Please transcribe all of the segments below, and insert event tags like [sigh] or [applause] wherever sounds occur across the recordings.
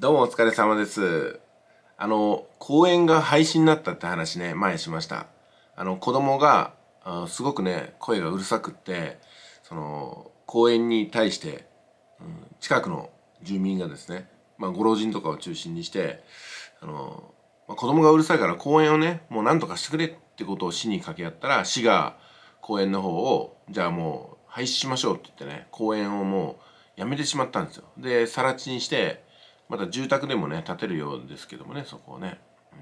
どうもお疲れ様です。あの、公演が廃止になったって話ね、前しました。あの、子供が、あすごくね、声がうるさくって、その、公演に対して、うん、近くの住民がですね、まあ、ご老人とかを中心にして、あの、まあ、子供がうるさいから公演をね、もう何とかしてくれってことを市に掛け合ったら、市が公演の方を、じゃあもう廃止しましょうって言ってね、公演をもうやめてしまったんですよ。で、更地にして、また住宅でもね建てるようですけどもねそこをね、うん、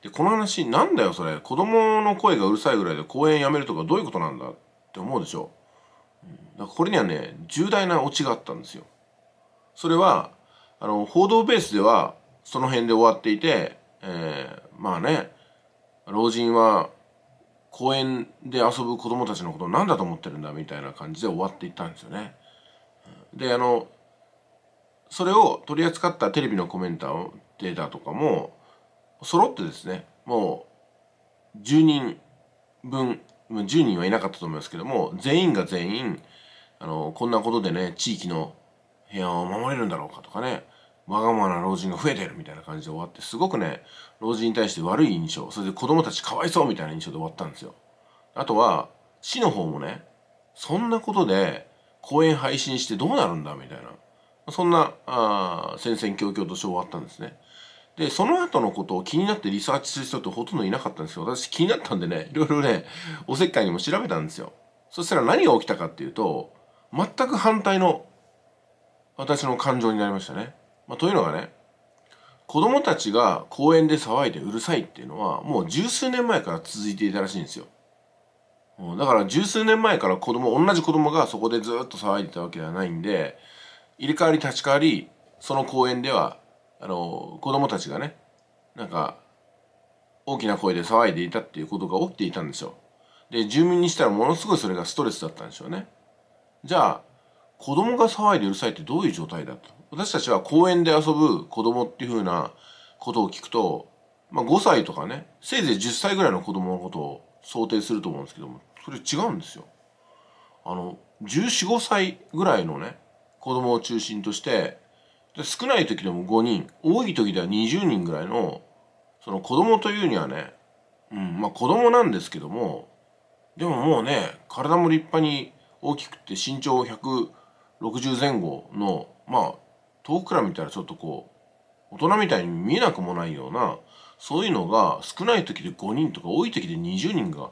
でこの話なんだよそれ子供の声がうるさいぐらいで公園やめるとかどういうことなんだって思うでしょ、うん、だからこれにはね重大なオチがあったんですよそれはあの報道ベースではその辺で終わっていて、えー、まあね老人は公園で遊ぶ子供たちのことを何だと思ってるんだみたいな感じで終わっていったんですよね。であのそれを取り扱ったテレビのコメンターデータとかも揃ってですねもう10人分10人はいなかったと思いますけども全員が全員あのこんなことでね地域の平安を守れるんだろうかとかねわがままな老人が増えてるみたいな感じで終わってすごくね老人に対して悪い印象それで子供たちかわいそうみたいな印象で終わったんですよあとは市の方もねそんなことで公演配信してどうなるんだみたいなそんなあ戦々恐々とし終わったんですね。で、その後のことを気になってリサーチする人ってほとんどいなかったんですけど、私気になったんでね、いろいろね、おせっかいにも調べたんですよ。そしたら何が起きたかっていうと、全く反対の私の感情になりましたね。まあ、というのがね、子供たちが公園で騒いでうるさいっていうのは、もう十数年前から続いていたらしいんですよ。だから十数年前から子供、同じ子供がそこでずっと騒いでたわけではないんで、入れ替わり立ち替わりその公園ではあの子供たちがねなんか大きな声で騒いでいたっていうことが起きていたんですよ。で住民にしたらものすごいそれがストレスだったんでしょうね。じゃあ子供が騒いでうるさいってどういう状態だと私たちは公園で遊ぶ子供っていうふうなことを聞くと、まあ、5歳とかねせいぜい10歳ぐらいの子供のことを想定すると思うんですけどもそれ違うんですよ。あの1415歳ぐらいのね子供を中心としてで少ない時でも5人多い時では20人ぐらいのその子供というにはね、うん、まあ子供なんですけどもでももうね体も立派に大きくて身長160前後のまあ遠くから見たらちょっとこう大人みたいに見えなくもないようなそういうのが少ない時で5人とか多い時で20人が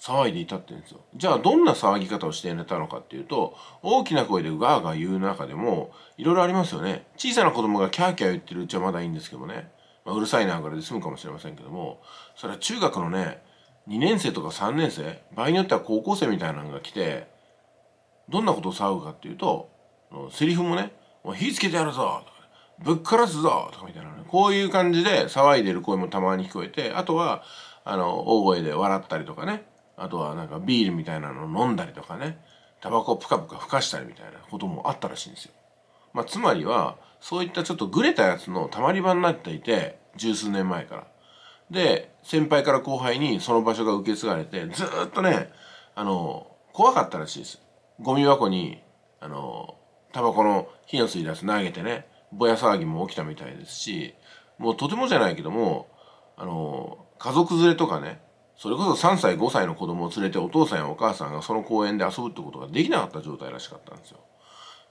騒いでいたって言うんですよ。じゃあどんな騒ぎ方をして寝たのかっていうと大きな声でガーガー言う中でもいろいろありますよね。小さな子供がキャーキャー言ってるうちはまだいいんですけどね、まあ、うるさいなぐらいで済むかもしれませんけどもそれは中学のね2年生とか3年生場合によっては高校生みたいなのが来てどんなことを騒ぐかっていうとセリフもね「火つけてやるぞ!」とかぶっからすぞとかみたいなね。こういう感じで騒いでる声もたまに聞こえて、あとは、あの、大声で笑ったりとかね。あとはなんかビールみたいなの飲んだりとかねタバコをプカプカふかしたりみたいなこともあったらしいんですよ。まあ、つまりはそういったちょっとグレたやつのたまり場になっていて十数年前から。で先輩から後輩にその場所が受け継がれてずっとねあの怖かったらしいです。ゴミ箱にあのタバコの火の吸い出す投げてねぼや騒ぎも起きたみたいですしもうとてもじゃないけどもあの家族連れとかねそれこそ3歳5歳の子供を連れてお父さんやお母さんがその公園で遊ぶってことができなかった状態らしかったんですよ。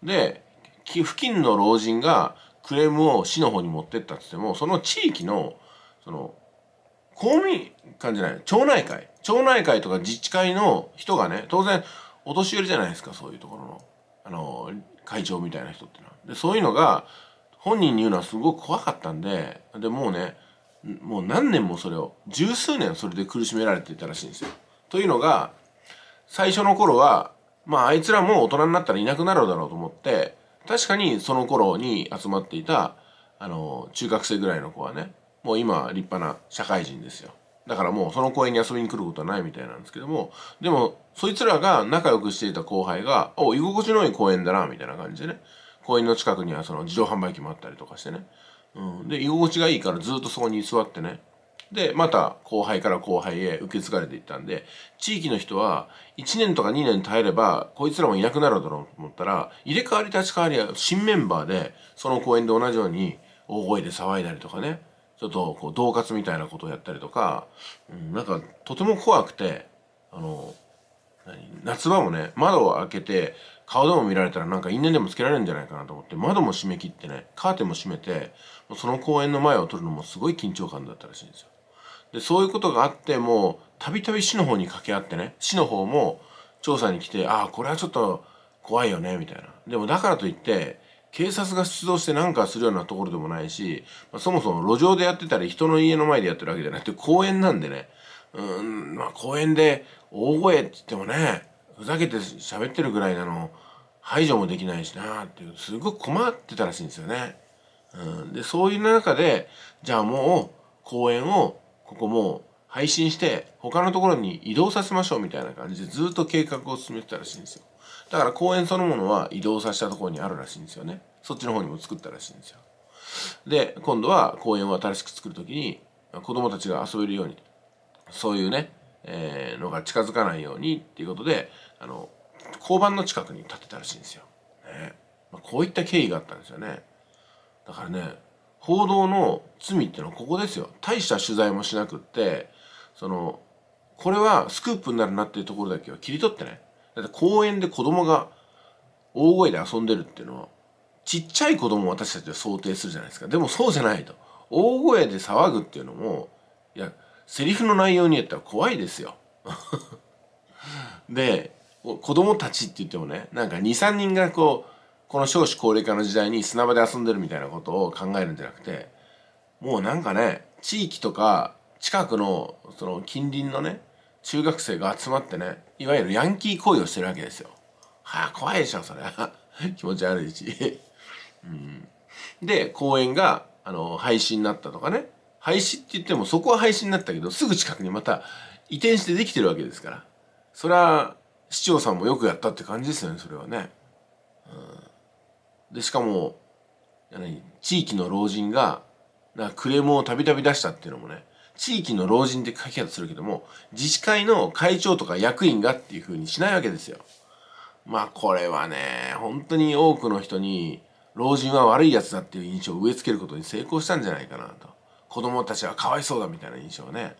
で付近の老人がクレームを市の方に持ってったっつってもその地域のその公民館じゃない町内会町内会とか自治会の人がね当然お年寄りじゃないですかそういうところのあの会長みたいな人ってのは。でそういうのが本人に言うのはすごく怖かったんででもうねもう何年もそれを十数年それで苦しめられていたらしいんですよ。というのが最初の頃はまああいつらもう大人になったらいなくなるだろうと思って確かにその頃に集まっていたあの中学生ぐらいの子はねもう今立派な社会人ですよ。だからもうその公園に遊びに来ることはないみたいなんですけどもでもそいつらが仲良くしていた後輩が「お居心地のいい公園だな」みたいな感じでね公園の近くにはその自動販売機もあったりとかしてねうん、で居心地がいいからずっとそこに座ってねでまた後輩から後輩へ受け継がれていったんで地域の人は1年とか2年耐えればこいつらもいなくなるだろうと思ったら入れ替わり立ち替わりは新メンバーでその公園で同じように大声で騒いだりとかねちょっとこう恫喝みたいなことをやったりとか、うん、なんかとても怖くてあの夏場もね窓を開けて顔でも見られたらなんか因縁でもつけられるんじゃないかなと思って窓も閉め切ってねカーテンも閉めてその公園の前を撮るのもすごい緊張感だったらしいんですよでそういうことがあってもうたびたび市の方に掛け合ってね市の方も調査に来てああこれはちょっと怖いよねみたいなでもだからといって警察が出動して何かするようなところでもないし、まあ、そもそも路上でやってたり人の家の前でやってるわけじゃなくて公園なんでねうんまあ公園で大声って言ってもねふざけて喋ってるぐらいなの排除もできないしなっていうすごく困ってたらしいんですよね。うん、でそういう中でじゃあもう公演をここもう配信して他のところに移動させましょうみたいな感じでずっと計画を進めてたらしいんですよ。だから公園そのものは移動させたところにあるらしいんですよね。そっちの方にも作ったらしいんですよ。で今度は公演を新しく作る時に子供たちが遊べるようにそういうねえー、のが近づかないようにっていうことであの交番の近くに建てたらしいんですよ。ねまあ、こういった経緯があったんですよね。だからね報道の罪ってのはここですよ。大した取材もしなくってそのこれはスクープになるなっていうところだけは切り取ってね。だって公園で子供が大声で遊んでるっていうのはちっちゃい子供を私たちは想定するじゃないですか。でもそうじゃないと。大声で騒ぐっていうのもいやセリフの内容によっては怖いですよ。[laughs] で子供たちって言ってもねなんか23人がこうこの少子高齢化の時代に砂場で遊んでるみたいなことを考えるんじゃなくてもうなんかね地域とか近くのその近隣のね中学生が集まってねいわゆるヤンキー行為をしてるわけですよ。はあ怖いでしょそれは [laughs] 気持ち悪いし、うん、で公演があの廃止になったとかね廃止って言ってもそこは廃止になったけどすぐ近くにまた移転してできてるわけですからそれは市長さんもよくやったって感じですよねそれはね。うん、でしかも地域の老人がなクレームをたびたび出したっていうのもね地域の老人って書き方するけども自治会の会長とか役員がっていうふうにしないわけですよ。まあこれはね本当に多くの人に老人は悪い奴だっていう印象を植え付けることに成功したんじゃないかなと。子供たちはかわいそうだみたいな印象ね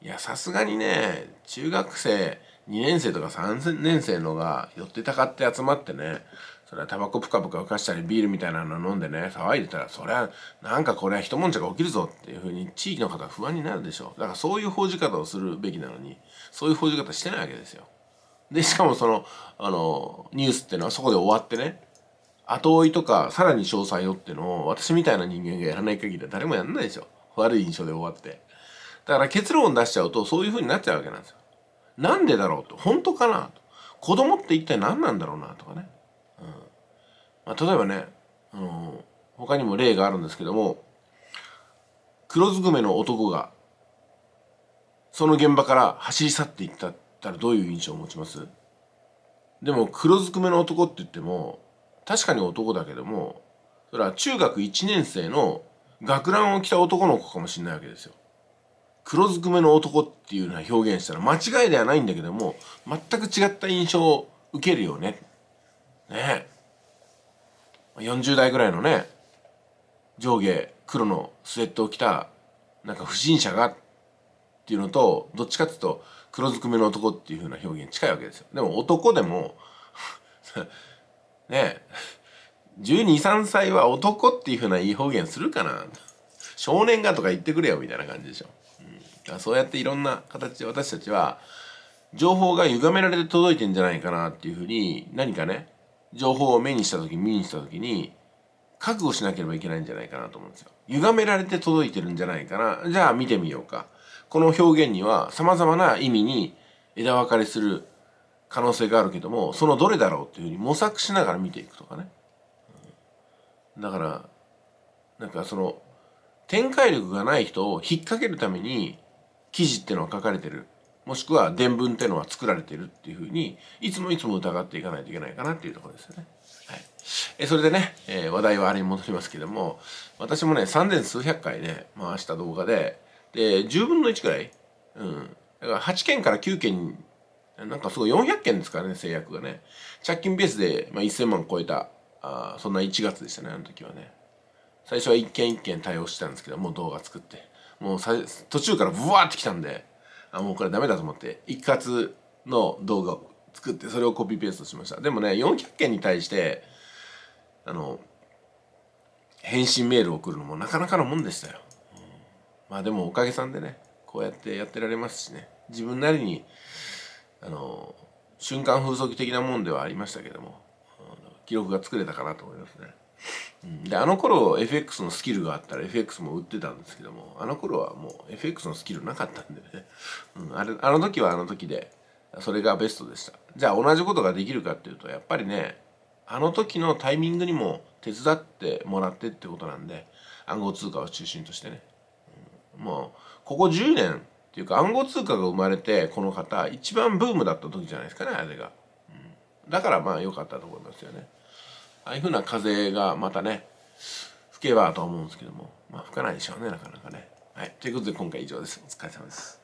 いやさすがにね中学生2年生とか3年生のが寄ってたかって集まってねそれはタバコプカプカ浮かしたりビールみたいなの飲んでね騒いでたらそりゃなんかこれは一悶着が起きるぞっていうふうに地域の方は不安になるでしょう。だからそういう報じ方をするべきなのにそういう報じ方してないわけですよでしかもそのあのニュースっていうのはそこで終わってね後追いとか、さらに詳細をってのを、私みたいな人間がやらない限りは誰もやんないでしょ。悪い印象で終わって。だから結論出しちゃうと、そういう風になっちゃうわけなんですよ。なんでだろうと。本当かなと。子供って一体何なんだろうなとかね。うん。まあ、例えばね、あの、他にも例があるんですけども、黒ずくめの男が、その現場から走り去っていったったらどういう印象を持ちますでも黒ずくめの男って言っても確かに男だけどもそれは中学1年生の学ランを着た男の子かもしれないわけですよ。黒ずくめの男っていうのは表現したら間違いではないんだけども全く違った印象を受けるよね。ねえ。40代ぐらいのね上下黒のスウェットを着たなんか不審者がっていうのとどっちかっていうと黒ずくめの男っていうふうな表現近いわけですよ。でも男でもね12、3歳は男っていうふうないい表現するかな少年がとか言ってくれよみたいな感じでしょ。うん、そうやっていろんな形で私たちは情報が歪められて届いてんじゃないかなっていうふうに何かね情報を目にした時見にした時に覚悟しなければいけないんじゃないかなと思うんですよ。歪められて届いてるんじゃないかな。じゃあ見てみようか。この表現には様々な意味に枝分かれする可能性があるけどもそのどれだろうっていうふうに模索しながら見ていくとかね、だからなんかその展開力がない人を引っ掛けるために記事っていうのは書かれてるもしくは伝聞っていうのは作られてるっていうふうにいつもいつも疑っていかないといけないかなっていうところですよね。はい、えそれでね、えー、話題はあれに戻りますけども私もね3年数百回ね回した動画でで10分の1くらい、うん、だから8件から9件なんかすごい400件ですからね、制約がね。借金ベースで、まあ、1000万超えた、あそんな1月でしたね、あの時はね。最初は一件一件対応してたんですけど、もう動画作って。もうさ途中からブワーってきたんで、あ、もうこれダメだと思って、一括の動画を作って、それをコピーペーストしました。でもね、400件に対して、あの、返信メールを送るのもなかなかのもんでしたよ。うん、まあでもおかげさんでね、こうやってやってられますしね、自分なりに、あの瞬間風速的なもんではありましたけども記録が作れたかなと思いますね。であの頃 FX のスキルがあったら FX も売ってたんですけどもあの頃はもう FX のスキルなかったんでね、うん、あれあの時はあの時でそれがベストでしたじゃあ同じことができるかっていうとやっぱりねあの時のタイミングにも手伝ってもらってってことなんで暗号通貨を中心としてね、うん、もうここ10年っていうか暗号通貨が生まれてこの方一番ブームだった時じゃないですかねあれが、うん、だからまあ良かったと思いますよねああいうふうな風がまたね吹けばと思うんですけどもまあ吹かないでしょうねなかなかねはいということで今回以上ですお疲れ様です